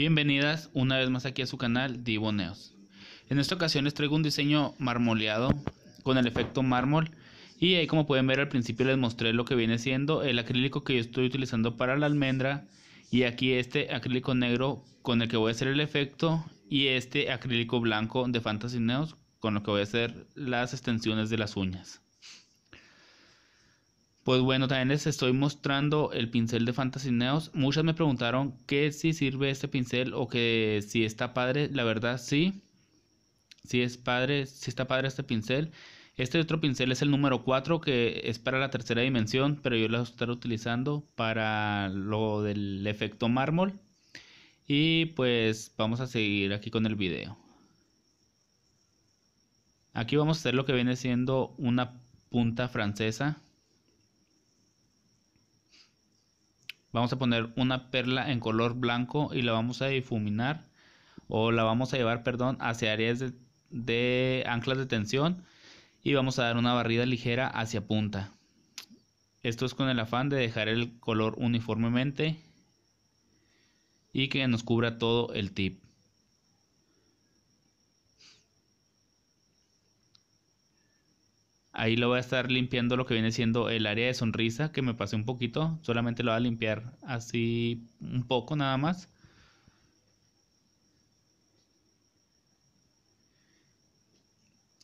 Bienvenidas una vez más aquí a su canal neos En esta ocasión les traigo un diseño marmoleado con el efecto mármol y ahí como pueden ver al principio les mostré lo que viene siendo el acrílico que yo estoy utilizando para la almendra y aquí este acrílico negro con el que voy a hacer el efecto y este acrílico blanco de Fantasy Neos con lo que voy a hacer las extensiones de las uñas. Pues bueno, también les estoy mostrando el pincel de Fantasy Neos. Muchas me preguntaron que si sirve este pincel o que si está padre. La verdad sí, si es padre, sí está padre este pincel. Este otro pincel es el número 4 que es para la tercera dimensión, pero yo lo estaré utilizando para lo del efecto mármol. Y pues vamos a seguir aquí con el video. Aquí vamos a hacer lo que viene siendo una punta francesa Vamos a poner una perla en color blanco y la vamos a difuminar o la vamos a llevar, perdón, hacia áreas de, anclas de tensión y vamos a dar una barrida ligera hacia punta. Esto es con el afán de dejar el color uniformemente y que nos cubra todo el tip. Ahí lo voy a estar limpiando lo que viene siendo el área de sonrisa, que me pasé un poquito. Solamente lo voy a limpiar así un poco nada más.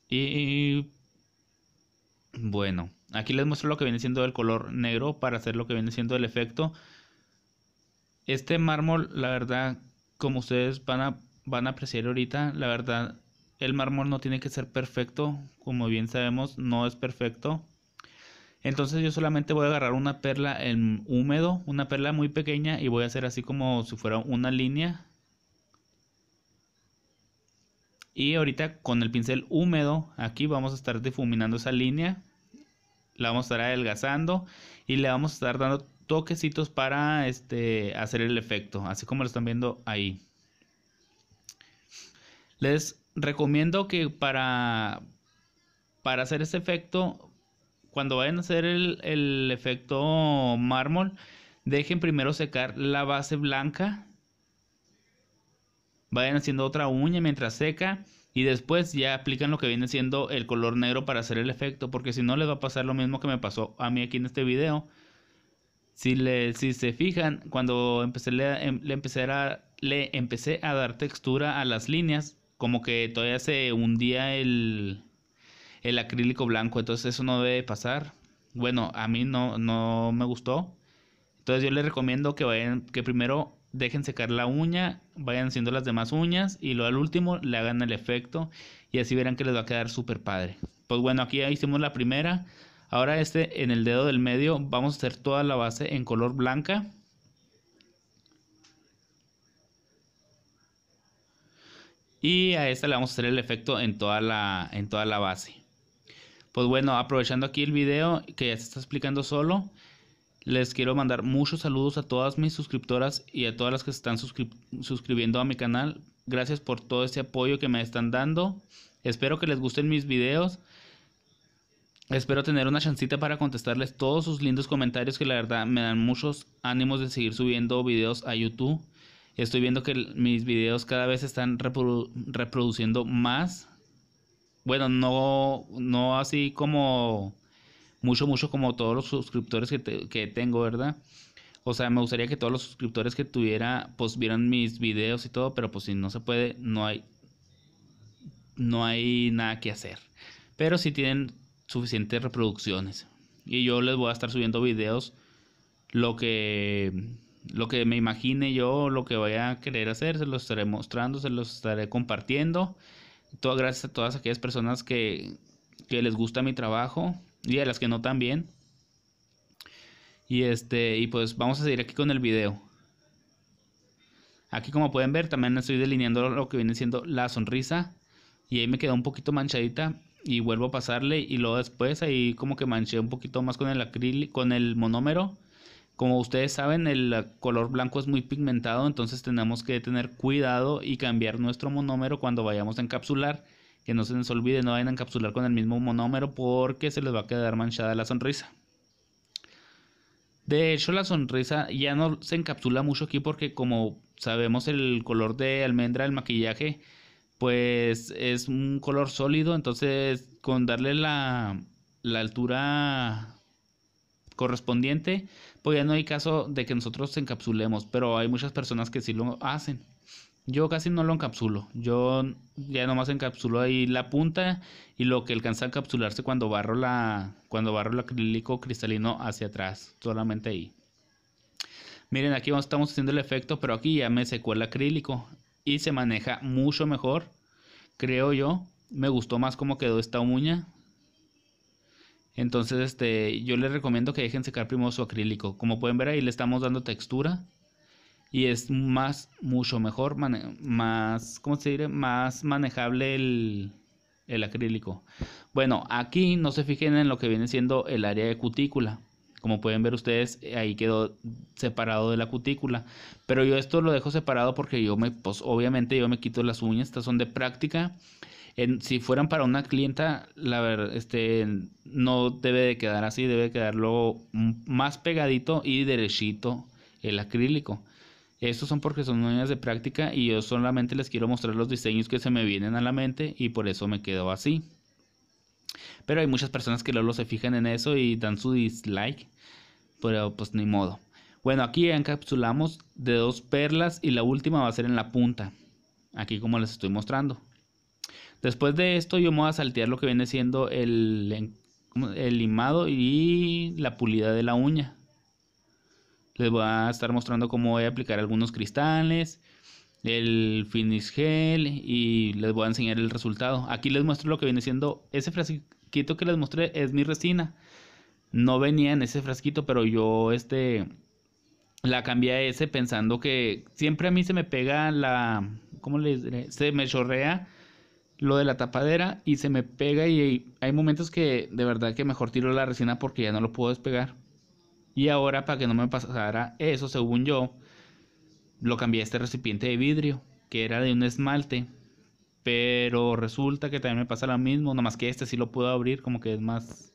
Y bueno, aquí les muestro lo que viene siendo el color negro para hacer lo que viene siendo el efecto. Este mármol, la verdad, como ustedes van a, van a apreciar ahorita, la verdad el mármol no tiene que ser perfecto, como bien sabemos, no es perfecto. Entonces yo solamente voy a agarrar una perla en húmedo, una perla muy pequeña y voy a hacer así como si fuera una línea. Y ahorita con el pincel húmedo, aquí vamos a estar difuminando esa línea. La vamos a estar adelgazando y le vamos a estar dando toquecitos para este, hacer el efecto, así como lo están viendo ahí. Les recomiendo que para, para hacer ese efecto, cuando vayan a hacer el, efecto mármol, dejen primero secar la base blanca. Vayan haciendo otra uña mientras seca y después ya aplican lo que viene siendo el color negro para hacer el efecto, porque si no les va a pasar lo mismo que me pasó a mí aquí en este video. Si, si se fijan, cuando empecé, em, empecé a, le empecé a dar textura a las líneas, como que todavía se hundía el, el acrílico blanco, entonces eso no debe pasar. Bueno, a mí no, no me gustó. Entonces yo les recomiendo que vayan, que primero dejen secar la uña, vayan haciendo las demás uñas y luego al último le hagan el efecto y así verán que les va a quedar súper padre. Pues bueno, aquí ya hicimos la primera. Ahora este en el dedo del medio vamos a hacer toda la base en color blanca. y a esta le vamos a hacer el efecto en toda la, en toda la base. Pues bueno, aprovechando aquí el video que ya se está explicando solo, les quiero mandar muchos saludos a todas mis suscriptoras y a todas las que se están suscribiendo a mi canal. Gracias por todo este apoyo que me están dando. Espero que les gusten mis videos. Espero tener una chancita para contestarles todos sus lindos comentarios que la verdad me dan muchos ánimos de seguir subiendo videos a YouTube. Estoy viendo que mis videos cada vez están reproduciendo más. Bueno, no, no así como mucho, mucho como todos los suscriptores que, tengo, ¿verdad? O sea, me gustaría que todos los suscriptores que tuviera, pues vieran mis videos y todo, pero pues si no se puede, no hay, no hay nada que hacer. Pero si sí tienen suficientes reproducciones. Y yo les voy a estar subiendo videos lo que lo que me imagine yo, lo que vaya a querer hacer, se los estaré mostrando, se los estaré compartiendo. gracias a todas aquellas personas que, que les gusta mi trabajo y a las que no también. Y este, y pues vamos a seguir aquí con el video. Aquí como pueden ver también estoy delineando lo que viene siendo la sonrisa. Y ahí me quedó un poquito manchadita y vuelvo a pasarle y luego después ahí como que manché un poquito más con el acrílico, con el monómero como ustedes saben, el color blanco es muy pigmentado, entonces tenemos que tener cuidado y cambiar nuestro monómero cuando vayamos a encapsular. Que no se nos olvide, no vayan a encapsular con el mismo monómero porque se les va a quedar manchada la sonrisa. De hecho, la sonrisa ya no se encapsula mucho aquí porque como sabemos el color de almendra del maquillaje, pues es un color sólido, entonces con darle la, la altura correspondiente, pues ya no hay caso de que nosotros encapsulemos, pero hay muchas personas que sí lo hacen. Yo casi no lo encapsulo, yo ya nomás encapsulo ahí la punta y lo que alcanza a encapsularse cuando barro la cuando barro el acrílico cristalino hacia atrás, solamente ahí. Miren, aquí estamos haciendo el efecto, pero aquí ya me secó el acrílico y se maneja mucho mejor, creo yo. Me gustó más cómo quedó esta uña, entonces, este, yo les recomiendo que dejen secar primero su acrílico. Como pueden ver ahí le estamos dando textura y es más, mucho mejor, más, ¿cómo se Más manejable el, acrílico. Bueno, aquí no se fijen en lo que viene siendo el área de cutícula. Como pueden ver ustedes, eh, ahí quedó separado de la cutícula. Pero yo esto lo dejo separado porque yo me, pues, obviamente yo me quito las uñas, estas son de práctica si fueran para una clienta, la verdad, este, no debe de quedar así, debe quedarlo más pegadito y derechito el acrílico. Estos son porque son Unas de práctica y yo solamente les quiero mostrar los diseños que se me vienen a la mente y por eso me quedo así. Pero hay muchas personas que luego se fijan en eso y dan su dislike, pero pues ni modo. Bueno, aquí encapsulamos de dos perlas y la última va a ser en la punta, aquí como les estoy mostrando. Después de esto yo me voy a saltear lo que viene siendo el, el limado y la pulida de la uña. Les voy a estar mostrando cómo voy a aplicar algunos cristales, el finish gel y les voy a enseñar el resultado. Aquí les muestro lo que viene siendo ese frasquito que les mostré es mi resina. No venía en ese frasquito, pero yo este la cambié a ese pensando que siempre a mí se me pega la ¿cómo les diré? Se me chorrea lo de la tapadera y se me pega y hay momentos que de verdad que mejor tiro la resina porque ya no lo puedo despegar. Y ahora para que no me pasara eso, según yo, lo cambié este recipiente de vidrio, que era de un esmalte. Pero resulta que también me pasa lo mismo, nomás que este sí lo puedo abrir, como que es más,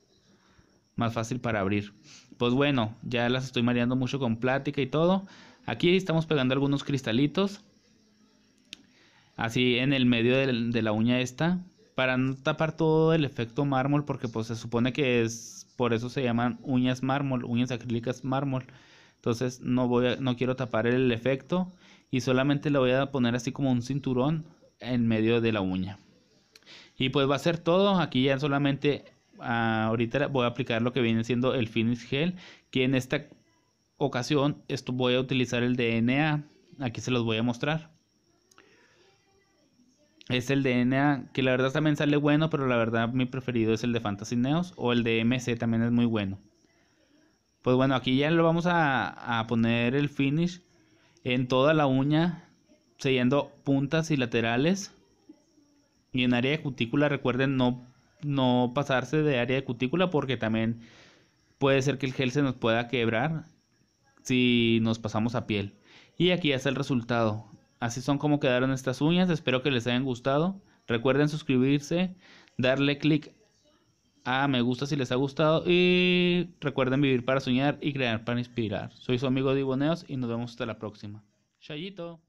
más fácil para abrir. Pues bueno, ya las estoy mareando mucho con plática y todo. Aquí estamos pegando algunos cristalitos así en el medio de la uña esta, para no tapar todo el efecto mármol, porque pues se supone que es, por eso se llaman uñas mármol, uñas acrílicas mármol. Entonces no, voy no quiero tapar el efecto y solamente le voy a poner así como un cinturón en medio de la uña. Y pues va a ser todo. Aquí ya solamente ah, ahorita voy a aplicar lo que viene siendo el Finish Gel. Que en esta ocasión esto voy a utilizar el DNA. Aquí se los voy a mostrar es el de NA, que la verdad también sale bueno, pero la verdad mi preferido es el de Fantasy Neos o el de MC también es muy bueno. Pues bueno, aquí ya lo vamos a, poner el finish en toda la uña, sellando puntas y laterales. Y en área de cutícula, recuerden no, no pasarse de área de cutícula porque también puede ser que el gel se nos pueda quebrar si nos pasamos a piel. Y aquí ya está el resultado así son como quedaron estas uñas, espero que les hayan gustado. Recuerden suscribirse, darle click a me gusta si les ha gustado y recuerden vivir para soñar y crear para inspirar. Soy su amigo Diboneos y nos vemos hasta la próxima. Chayito.